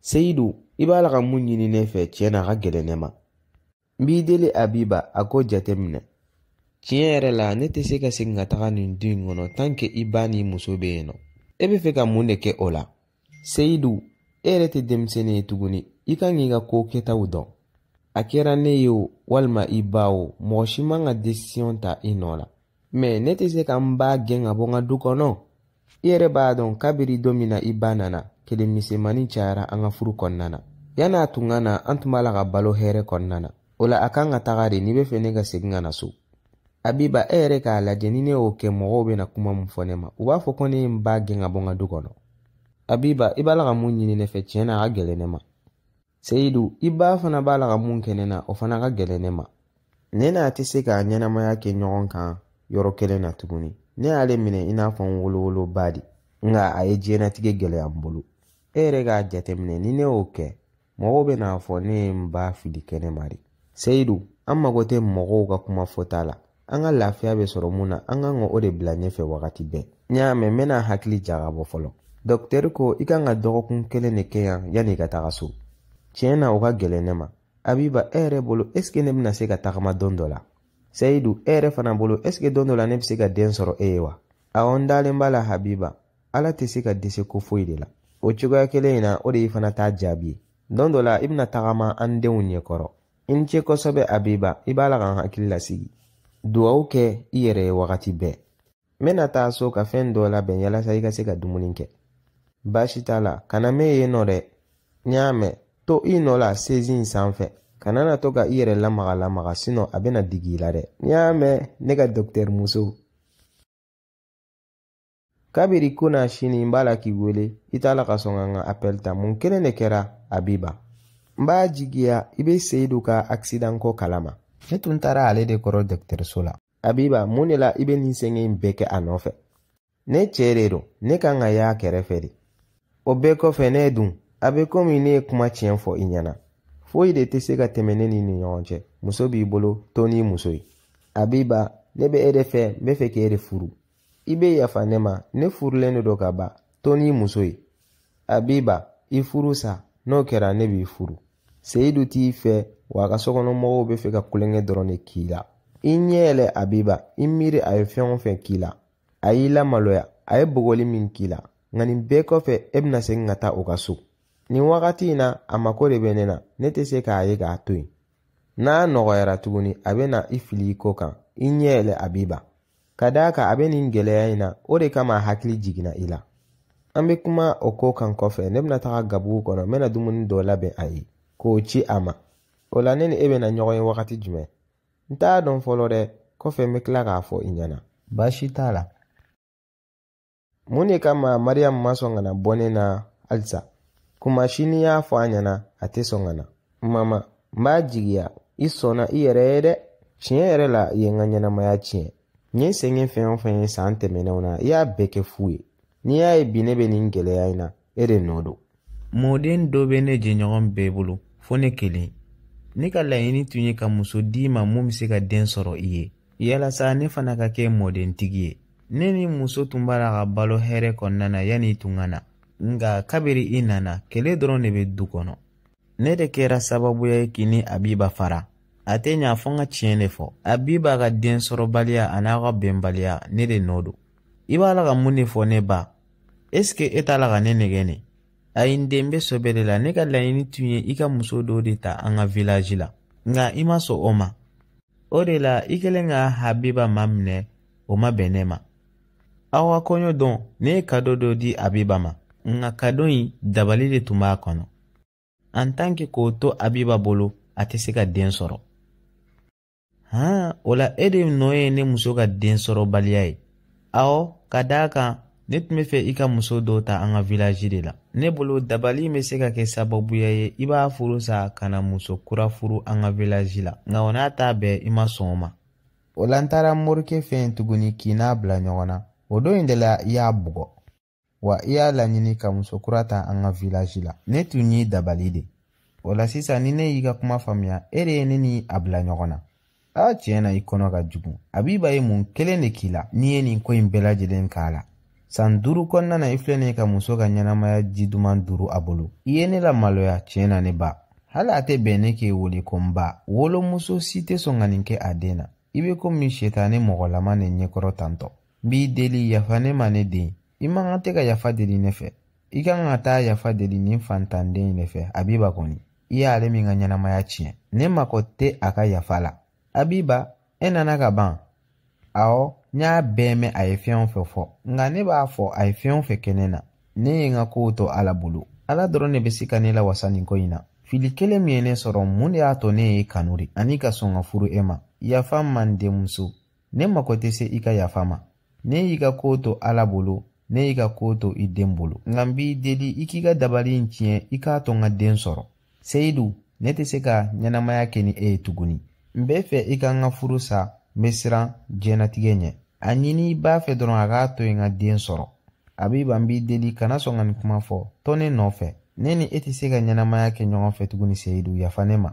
seyidu i b'a la ka mun ɲini ne fɛ tiɲɛ na a ka gɛlɛn ne ma n b'i deli abiba a k'o jate minɛ tiɲɛ yɛrɛ la ne tɛ se ka segin ka taga nin du in kɔnɔ tanke i ba n'i muso bɛ yen nɔ e bɛ fɛ ka mun de kɛ o la seyidu e yɛrɛ tɛ denmisɛnnin ye tuguni i kan k'i ka ko kɛtaw dɔn a kɛra ne ye o walima i ba o mɔgɔ si man ka desisiyɔn ta i nɔ la mɛ ne tɛ se ka n b'a gɛn ka bɔ n ka du kɔnɔ i yɛrɛ b'a dɔn kabiri don min na i ba nana kelen misɛnmanin cayara an ka furu kɔnɔna na yan'a tun ka na an tun b'a la ka balo hɛrɛ kɔnɔna na o la a kan ka taga de n'i bɛ fɛ ne ka segin ka na so abiba e yɛrɛ k'a lajɛ ni ne y'o kɛ mɔgɔw bɛna kuma min fɔ ne ma u b'a fɔ ko ne ye n ba gɛn ka bɔ n ka du kɔnɔ abiba i b'a la ka mun ɲini ne fɛ tiɲɛ na a ka gɛlɛn ne ma seyidu i b'a fana b'a la ka mun kɛ ne na o fana ka gɛlɛn ne ma ne n'a tɛ se k'a ɲɛnamaya kɛ ɲɔgɔn kan yɔrɔ kelen na tuguni ne y'ale minɛ i n'a fɔ n wolowoloba de nka a ye diɲɛnatigɛ gɛlɛya n bolo e yɛrɛ k'a jateminɛ ni ne y'o kɛ mɔgɔw bɛ n'a fɔ ne ye n ba fili kɛnɛma de seyidu an mago tɛ mɔgɔw ka kuma fɔta la an ka lafiya bɛ sɔrɔ mun na an kan ka o de bila ɲɛfɛ wagati bɛɛ n y'a mɛn n bɛna hakili jagabɔ fɔlɔ dɔkitɛri ko i kan ka dɔgɔkun kelen de kɛ yan yanni i ka taga so tiɲɛ na o ka gɛlɛn ne ma abiba e yɛrɛ bolo eske ne bena se ka tagama don dɔ la seyidu e yɛrɛ fana bolo eske don dɔ la ne be se ka den sɔrɔ e ye wa awɔ n dalen b'a la habiba ala tɛ se ka dɛsɛ ko foyi de la o cogoya kelen in na o de y'i fana t'a jaabi ye don dɔ la i bena tagama an denw ɲɛkɔrɔ i ni ce kosɛbɛ abiba i b'a la k'an hakili lasigi duwawu kɛ i yɛrɛ ye wagati bɛɛ n bena taa so ka fɛɛn dɔ labɛn yalasa i ka se ka dumuni kɛ baasi t'a la kana mɛn yen nɔ dɛ n y'a mɛn to i nɔ la sezi in sanfɛ kana na to ka i yɛrɛ lamaga lamaga sinɔ a bena digi i la dɛ n'i y'a mɛn ne ka dɔktɛri muso kabiri ko na sini n b'a la k'i wele i t'a la ka sɔn ka n ka apɛli ta mun kelen de kɛra abiba n b'a jigiya i be seyidu ka akisidan ko kalama ne tun taara ale de kɔrɔ dɔktɛriso la abiba mun de la i be nin sɛngɛ in bɛɛ kɛ a nɔfɛ ne cɛɛ de don ne kan ka y'a kɛrɛfɛ de o bɛɛ kɔfɛ ne dun a bɛ komi ne ye kuma tiɲɛ fɔ i ɲɛna foyi de tɛ se ka tɛmɛ ne ni ni ɲɔgɔn cɛ muso b'i bolo to n'i muso ye abiba ne bɛ e de fɛ n bɛ fɛ k'e de furu i bɛ yafa ne ma ne furulen de don ka ban to n'i muso ye abiba i furu sa n'o kɛra ne b'i furu seyidu t'i fɛ wa a ka sokɔnɔmɔgɔw bɛ fɛ ka kulonkɛ dɔrɔn de k'i la i ɲɛ yɛlɛ abiba i miiri a ye fɛn o fɛn k'i la a y'i lamaloya a ye bogoli min k'i la nka nin bɛɛ kɔfɛ e bɛna segin ka taa o ka so nin wagati na a mako de be ne na ne tɛ se k'a ye k'a to yen n'a nɔgɔyara tuguni a bɛ na i fili i ko kan i ɲɛɛlɛ yɛlɛ a b'i ban ka a be nin gwɛlɛya na o de kama a hakili jigina i la an be kuma o ko kan kɔfɛ ne bena taga gabugu kɔnɔ n bɛna dumuni dɔ labɛn a ye k'o ci a ma o la ne ni e bena ɲɔgɔn ye wagati jumɛn n t'a dɔn fɔlɔ dɛ kɔfɛ n k'a fɔ i ɲɛna t'a la mun kama mariyamu ma sɔn na na halisa Kuma sini y'a fɔ a ɲɛna a tɛ sɔn ka na. Mama, n b'a jigiya i sɔnna i yɛrɛ ye dɛ. Tiɲɛ yɛrɛ la i ye n ka ɲɛnamaya tiɲɛ. N ye sɛgɛn fɛn o fɛn ye san tɛmɛnenw na i y'a bɛɛ kɛ fu ye. N'i y'a ye bi ne bɛ nin gɛlɛya in na e de nɔ don. Mɔden dɔ bɛ ne jɛɲɔgɔn bɛɛ bolo fo ne kelen. Ne ka laɲini tun ye ka muso d'i ma mun bɛ se ka den sɔrɔ i ye. Yalasa ne fana ka kɛ mɔdentigi ye. Ne ni muso tun b'a la ka balo hɛrɛ kɔnɔna na yanni i tun ka na nka kabiri i nana kele dɔrɔn de bɛ du kɔnɔ ne de kɛra sababuya ye k'i ni abiba fara a tɛ ɲa fɔ n ka tiɲɛ de fɔ abiba ka densɔrɔbaliya a n'a ka bɛnbaliya ne de nɔ don i b'a la ka mun de fɔ ne ba eske e t'a la ka ne nɛgɛ ayi n den bɛ sɔbɛ de la ne ka laɲini tun ye i ka muso dɔ de ta an ka vilaji la nka i ma sɔn o ma o de la i kɛlen ka habiba ma minɛ o ma bɛn ne ma aw ka kɔɲɔ dɔn ne ye kado dɔ di abiba ma nka kadon in dabali de tun b'a kɔnɔ an tan ke k'o to abiba bolo a tɛ se ka den sɔrɔ han o la e de nɔ ye ne muso ka densɔrɔbaliya ye awɔ ka daa kan ne tun be fɛ i ka muso dɔw ta an ka vilaji de la ne bolo dabali be se ka kɛ sababuya ye i b'a furu sa ka na muso kura furu an ka vilaji la nka o n'a t'a bɛɛ i ma sɔn o ma o la n taara morikɛ fɛ yen tuguni k'i n'a bila ɲɔgɔn na o don yen de la i y'a bugɔ wa i y'a laɲini ka muso kura ta an ka vilaji la ne tun y'i dabali de o la sisan ni ne y'i ka kuma faamuya e de ye ne ni a bila ɲɔgɔn na a tiɲɛ na i kɔnɔ ka jugu abiba ye mun kelen de k'i la n'i ye nin ko in bɛɛ lajɛlen k'a la san duuru kɔnɔna na i filɛ nin ka muso ka ɲɛnamaya ji duman duuru a bolo i ye ne lamaloya tiɲɛ na ne ba hali a tɛ bɛn ne k'e wele ko n ba wolomuso si tɛ sɔn ka nin kɛ a den na i be komi setane mɔgɔlama ne ɲɛkɔrɔ tantɔ n b'i deli yafa ne ma ne den i man kan tɛ ka yafa deli ne fɛ i kan ka taa yafa deli nin fantanden de fɛ abiba kɔni i y'ale min ka ɲɛnamaya tiɲɛ ne mako tɛ a ka yafa la abiba e nana ka ban awɔ n y'a bɛɛ mɛn a ye fɛn o fɛ fɔ nka ne b'a fɔ a ye fɛn o fɛ kɛ ne na ne ye n ka kow to ala bolo ala dɔrɔn de bɛ se ka ne lawasa nin ko in na fili kelen min ye ne sɔrɔ mun de y'a to ne ye kanu de ani ka sɔn ka furu e ma yafa man denmuso ne mako tɛ se i ka yafa ma ne y'i ka kow to ala bolo ne y'i ka koo to i den bolo nka n b'i deli i k'i ka dabali in tiɲɛ i k'a to n ka den sɔrɔ seyidu ne tɛ se ka ɲɛnamaya kɛ ni e ye tuguni n b'e fɛ i ka n ka furu sa n be siran diɲɛnatigɛ ɲɛ a ɲini i b'a fɛ dɔrɔn a k'a to ye n ka den sɔrɔ abiba n b'i deli kana sɔn ka nin kuma fɔ tɔ ne nɔfɛ ne ni e tɛ se ka ɲɛnamaya kɛ ɲɔgɔn fɛ tuguni seyidu yafa ne ma